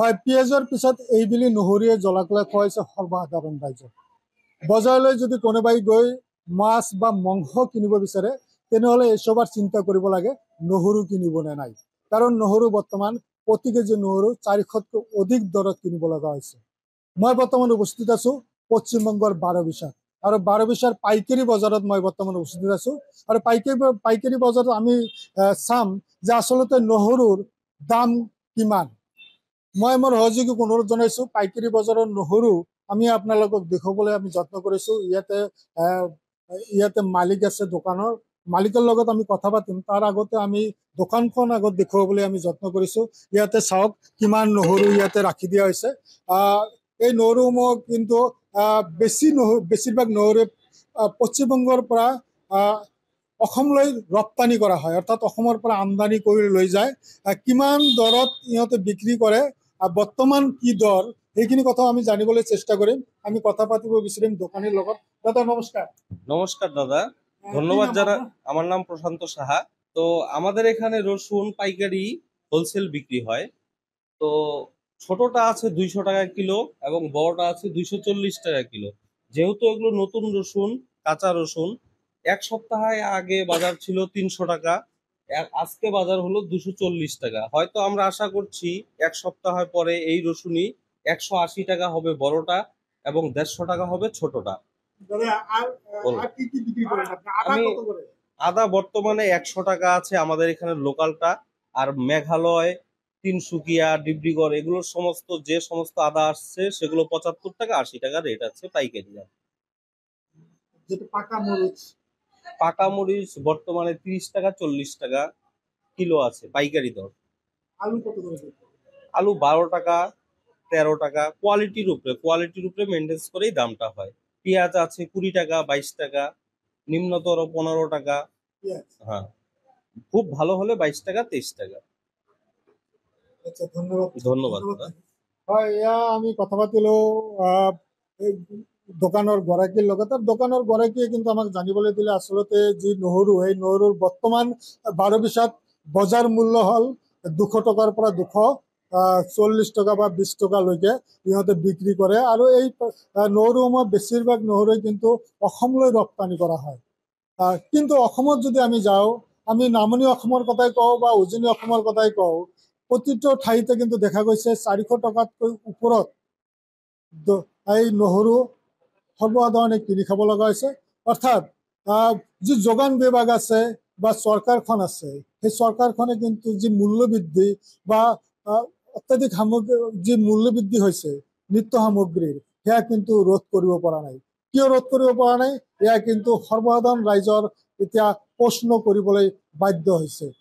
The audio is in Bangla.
হয় পিঁয়াজৰ পিছত এইবুলি নহৰুৱে জ্বলাকলৈ খুৱাইছে সৰ্বসাধাৰণ ৰাইজক বজাৰলৈ যদি কোনোবাই গৈ মাছ বা মাংস কিনিব বিচাৰে তেনেহ'লে এইসবাৰ চিন্তা কৰিব লাগে নহৰু কিনিব নে নাই কাৰণ নহৰু বৰ্তমান প্ৰতি কেজি নহৰু চাৰিশতকৈ অধিক দৰত কিনিব লগা হৈছে মই বৰ্তমান উপস্থিত আছোঁ পশ্চিমবংগৰ বাৰবিছাত আৰু বাৰবিছাৰ পাইকাৰী বজাৰত মই বৰ্তমান উপস্থিত আছোঁ আৰু পাইকাৰী পাইকাৰী বজাৰত আমি চাম যে আচলতে নহৰুৰ দাম কিমান মই মোৰ সহযোগীক অনুৰোধ জনাইছো পাইকাৰী বজাৰৰ নহৰু আমি আপোনালোকক দেখুৱাবলৈ আমি যত্ন কৰিছো ইয়াতে ইয়াতে মালিক আছে দোকানৰ মালিকৰ লগত আমি কথা পাতিম তাৰ আগতে আমি দোকানখন আগত দেখুৱাবলৈ আমি যত্ন কৰিছো ইয়াতে চাওক কিমান নহৰু ইয়াতে ৰাখি দিয়া হৈছে এই নহৰু মোক কিন্তু বেছি নহৰু বেছিভাগ নহৰু পশ্চিমবংগৰ পৰা অসমলৈ ৰপ্তানি কৰা হয় অৰ্থাৎ অসমৰ পৰা আমদানি কৰি লৈ যায় কিমান দৰত ইহঁতে বিক্ৰী কৰে আর বর্তমান কি দর সেইখিনি কথা আমি জানিবলৈ চেষ্টা কৰিম আমি কথা পাতিব বিচাৰিম দোকানের লগত দাদা নমস্কার নমস্কার দাদা ধন্যবাদ যারা আমার নাম প্রশান্ত সাহা তো আমাদের এখানে রসুন পাইকারি হোলসেল বিক্রি হয় তো ছোটটা আছে দুইশো টাকা কিলো এবং বড়টা আছে দুইশো চল্লিশ টাকা কিলো যেহেতু এগুলো নতুন রসুন কাঁচা রসুন এক সপ্তাহে আগে বাজার ছিল তিনশো টাকা আজকে বাজার হলো দুশো চল্লিশ টাকা হয়তো আমরা আশা করছি এক সপ্তাহ পরে এই রসুনই একশো আশি টাকা হবে বড়টা এবং দেড়শো টাকা হবে ছোটটা আমি আদা বর্তমানে একশো টাকা আছে আমাদের এখানে লোকালটা আর মেঘালয় তিনসুকিয়া ডিব্রিগড় এগুলোর সমস্ত যে সমস্ত আদা আসছে সেগুলো পঁচাত্তর টাকা আশি টাকা রেট আছে পাইকারি দাম পাকা মরিচ বর্তমানে তিরিশ টাকা চল্লিশ টাকা কিলো আছে পাইকারি দর আলু কত আলু বারো টাকা তেরো টাকা কোয়ালিটির উপরে কোয়ালিটির উপরে মেনটেন্স করেই দামটা হয় পেঁয়াজ আছে কুড়ি টাকা বাইশ টাকা নিম্নতর পনেরো টাকা হ্যাঁ খুব ভালো হলে বাইশ টাকা তেইশ টাকা আচ্ছা, ধন্যবাদ ধন্যবাদ আমি কথা বলতে দোকানৰ গৰাকীৰ লগত আৰু দোকানৰ গৰাকীয়ে কিন্তু আমাক জানিবলৈ দিলে আচলতে যি নহৰু সেই নহৰুৰ বৰ্তমান বাৰ পিছত বজাৰ মূল্য হ'ল দুশ টকাৰ পৰা দুশ চল্লিছ টকা বা বিশ টকালৈকে সিহঁতে বিক্ৰী কৰে আৰু এই নহৰুসমূহ বেছিভাগ নহৰুৱে কিন্তু অসমলৈ ৰপ্তানি কৰা হয় কিন্তু অসমত যদি আমি যাওঁ আমি নামনি অসমৰ কথাই কওঁ বা উজনি অসমৰ কথাই কওঁ প্ৰতিটো ঠাইতে কিন্তু দেখা গৈছে চাৰিশ টকাতকৈ ওপৰত এই নহৰু সৰ্বসাধাৰণে কিনি খাব লগা হৈছে অৰ্থাৎ যি যোগান বিভাগ আছে বা চৰকাৰখন আছে সেই চৰকাৰখনে কিন্তু যি মূল্যবৃদ্ধি বা অত্যাধিক সামগ্ৰী যি মূল্যবৃদ্ধি হৈছে নিত্য সামগ্ৰীৰ সেয়া কিন্তু ৰোধ কৰিব পৰা নাই কিয় ৰোধ কৰিব পৰা নাই এয়া কিন্তু সৰ্বসাধাৰণ ৰাইজৰ এতিয়া প্ৰশ্ন কৰিবলৈ বাধ্য হৈছে